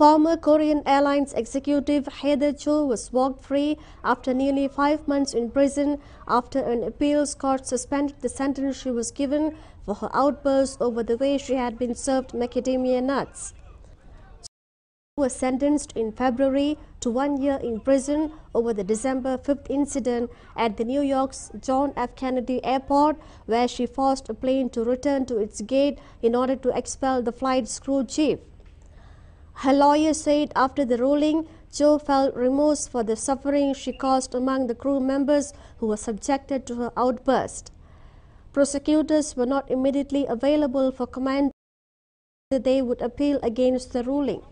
Former Korean Airlines executive Heather Cho was walked free after nearly five months in prison after an appeals court suspended the sentence she was given for her outburst over the way she had been served macadamia nuts. Cho was sentenced in February to one year in prison over the December 5th incident at the New York's John F. Kennedy Airport, where she forced a plane to return to its gate in order to expel the flight's crew chief. Her lawyer said after the ruling, Jo felt remorse for the suffering she caused among the crew members who were subjected to her outburst. Prosecutors were not immediately available for comment they would appeal against the ruling.